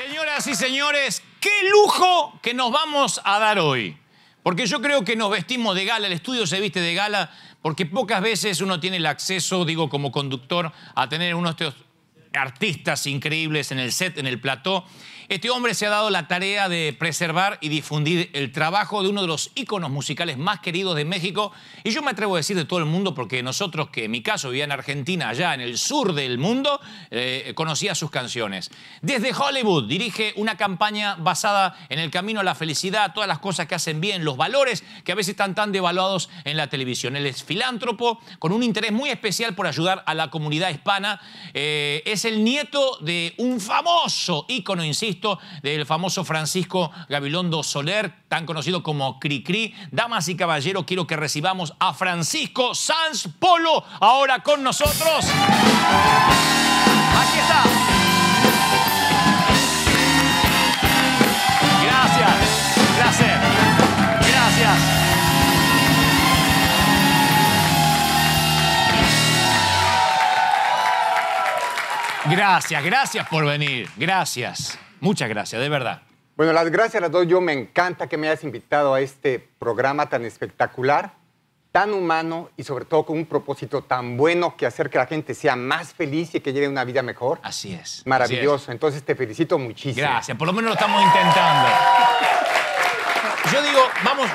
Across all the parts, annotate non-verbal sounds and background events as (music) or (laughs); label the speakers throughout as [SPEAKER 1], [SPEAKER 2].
[SPEAKER 1] Señoras y señores, qué lujo que nos vamos a dar hoy. Porque yo creo que nos vestimos de gala, el estudio se viste de gala, porque pocas veces uno tiene el acceso, digo, como conductor, a tener unos... estos artistas increíbles en el set, en el plató. Este hombre se ha dado la tarea de preservar y difundir el trabajo de uno de los íconos musicales más queridos de México y yo me atrevo a decir de todo el mundo porque nosotros, que en mi caso vivía en Argentina, allá en el sur del mundo, eh, conocía sus canciones. Desde Hollywood dirige una campaña basada en el camino a la felicidad, todas las cosas que hacen bien, los valores que a veces están tan devaluados en la televisión. Él es filántropo con un interés muy especial por ayudar a la comunidad hispana. Eh, es el nieto de un famoso ícono, insisto, del famoso Francisco Gabilondo Soler, tan conocido como Cricri. Damas y caballeros, quiero que recibamos a Francisco Sanz Polo ahora con nosotros. Aquí está. Gracias, gracias, gracias. Gracias, gracias por venir. Gracias. Muchas gracias, de verdad.
[SPEAKER 2] Bueno, las gracias a las dos. Yo me encanta que me hayas invitado a este programa tan espectacular, tan humano y sobre todo con un propósito tan bueno que hacer que la gente sea más feliz y que lleve una vida mejor. Así es. Maravilloso. Entonces te felicito muchísimo.
[SPEAKER 1] Gracias, por lo menos lo estamos intentando yo digo, vamos,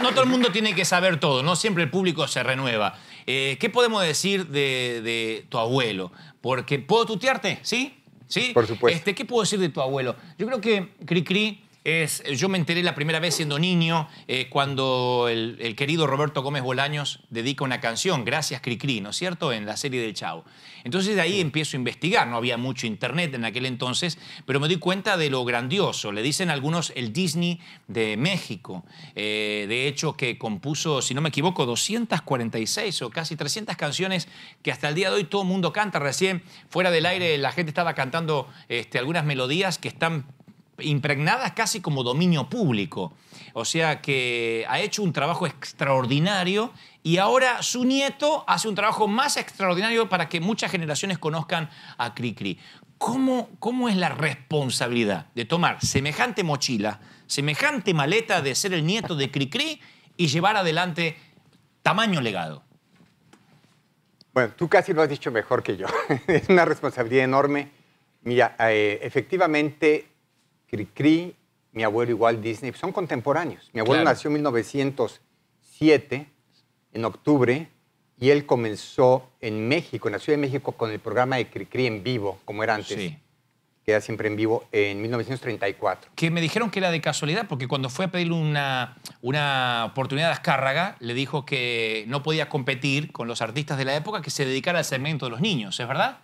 [SPEAKER 1] no, todo el mundo tiene que saber todo, ¿no? Siempre el público se renueva. Eh, ¿Qué podemos decir de, tu abuelo? Porque puedo tutearte, ¿sí? ¿Sí? Por supuesto. Este, ¿Qué puedo decir de tu abuelo? Yo creo que Cricri yo me enteré la primera vez siendo niño eh, cuando el, querido Roberto Gómez Bolaños dedica una canción, Gracias Cricri, ¿no es cierto?, en la serie del Chao. Entonces de ahí empiezo a investigar, no había mucho internet en aquel entonces, pero me di cuenta de lo grandioso, le dicen algunos el Disney de México, eh, de hecho que compuso, si no me equivoco, 246 o casi 300 canciones que hasta el día de hoy todo el mundo canta, recién fuera del aire la gente estaba cantando este, algunas melodías que están impregnadas casi como dominio público. O sea que ha hecho un trabajo extraordinario y ahora su nieto hace un trabajo más extraordinario para que muchas generaciones conozcan a Cricri. ¿Cómo, ¿Cómo es la responsabilidad de tomar semejante mochila, semejante maleta de ser el nieto de Cricri y llevar adelante tamaño legado?
[SPEAKER 2] Bueno, tú casi lo has dicho mejor que yo. (laughs) es una responsabilidad enorme. Mira, eh, efectivamente Cricri, mi abuelo igual Disney, son contemporáneos. Mi abuelo nació en 1907, en octubre, y él comenzó en México, en la Ciudad de México, con el programa de Cricri en vivo, como era antes. Sí. siempre en vivo en 1934.
[SPEAKER 1] Que me dijeron que era de casualidad, porque cuando fue a pedirle una, una oportunidad a Azcárraga, le dijo que no podía competir con los artistas de la época que se dedicara al segmento de los niños, ¿es verdad?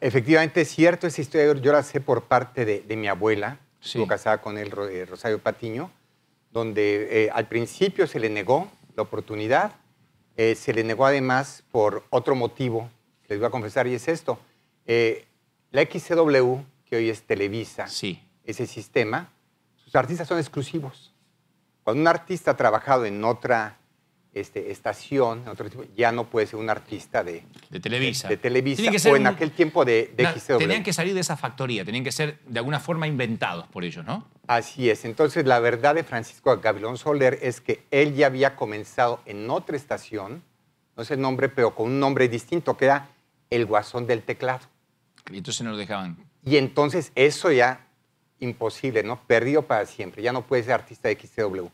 [SPEAKER 2] Efectivamente, es cierto, esa historia yo la sé por parte de mi abuela, estuvo casada con el eh, Rosario Patiño, donde eh, al principio se le negó la oportunidad, eh, se le negó además por otro motivo, les voy a confesar, y es esto. la XCW, que hoy es Televisa, ese sistema, sus artistas son exclusivos. Cuando un artista ha trabajado en otra este, estación, otro ya no puede ser un artista de, de Televisa. De, que ser o en aquel tiempo de, de Tenían
[SPEAKER 1] que salir de esa factoría, tenían que ser de alguna forma inventados
[SPEAKER 2] por ellos, ¿no? Así es. Entonces, la verdad de Francisco Gabilón Soler es que él ya había comenzado en otra estación, no sé el nombre, pero con un nombre distinto, que era El Guasón del Teclado. Y entonces no lo dejaban. Y entonces eso ya imposible, ¿no? Perdido para siempre. Ya no puede ser artista de XW.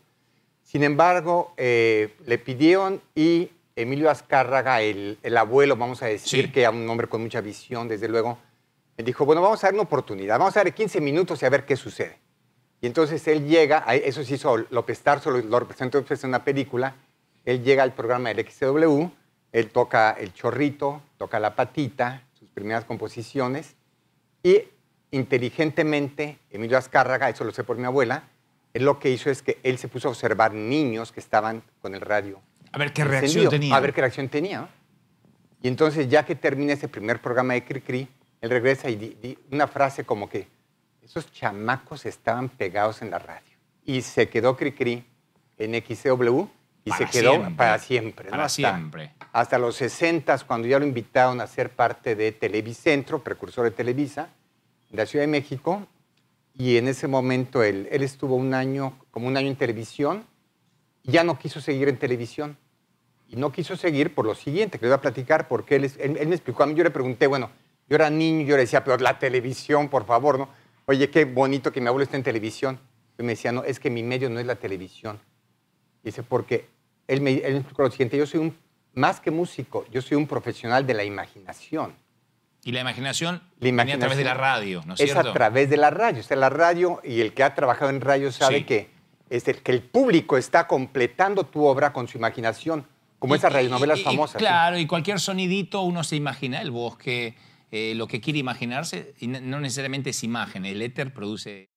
[SPEAKER 2] Sin embargo, eh, le pidieron y Emilio Azcárraga, el, abuelo, vamos a decir, que era un hombre con mucha visión, desde luego, me dijo, bueno, vamos a dar una oportunidad, vamos a dar 15 minutos y a ver qué sucede. Y entonces él llega, eso se hizo López Tarso, lo representó en una película, él llega al programa del XCW, él toca el chorrito, toca la patita, sus primeras composiciones, y inteligentemente, Emilio Azcárraga, eso lo sé por mi abuela, él lo que hizo es que él se puso a observar niños que estaban con el radio. A ver qué reacción tenía. A ver qué reacción tenía. Y entonces, ya que termina ese primer programa de Cricri, él regresa y di, una frase como que esos chamacos estaban pegados en la radio. Y se quedó Cricri en XCW y se quedó para siempre. Para hasta, siempre. Hasta los 60, cuando ya lo invitaron a ser parte de Televicentro, precursor de Televisa, de la Ciudad de México, y en ese momento él, él estuvo un año, como un año en televisión, y ya no quiso seguir en televisión. Y no quiso seguir por lo siguiente, que le voy a platicar, porque él, me explicó a mí, yo le pregunté, bueno, yo era niño, yo le decía, pero la televisión, por favor, ¿no? Oye, qué bonito que mi abuelo esté en televisión. Y me decía, no, es que mi medio no es la televisión. dice, porque él me, él me explicó lo siguiente, yo soy un, más que músico, yo soy un profesional de la imaginación.
[SPEAKER 1] Y la imaginación, la a través de la radio, ¿no es, es a
[SPEAKER 2] través de la radio. es la radio y el que ha trabajado en radio sabe que, es el, que el público está completando tu obra con su imaginación, como esas radionovelas famosas. claro,
[SPEAKER 1] y cualquier sonidito uno se imagina el bosque, eh, lo que quiere imaginarse, y no necesariamente es imagen, el éter produce...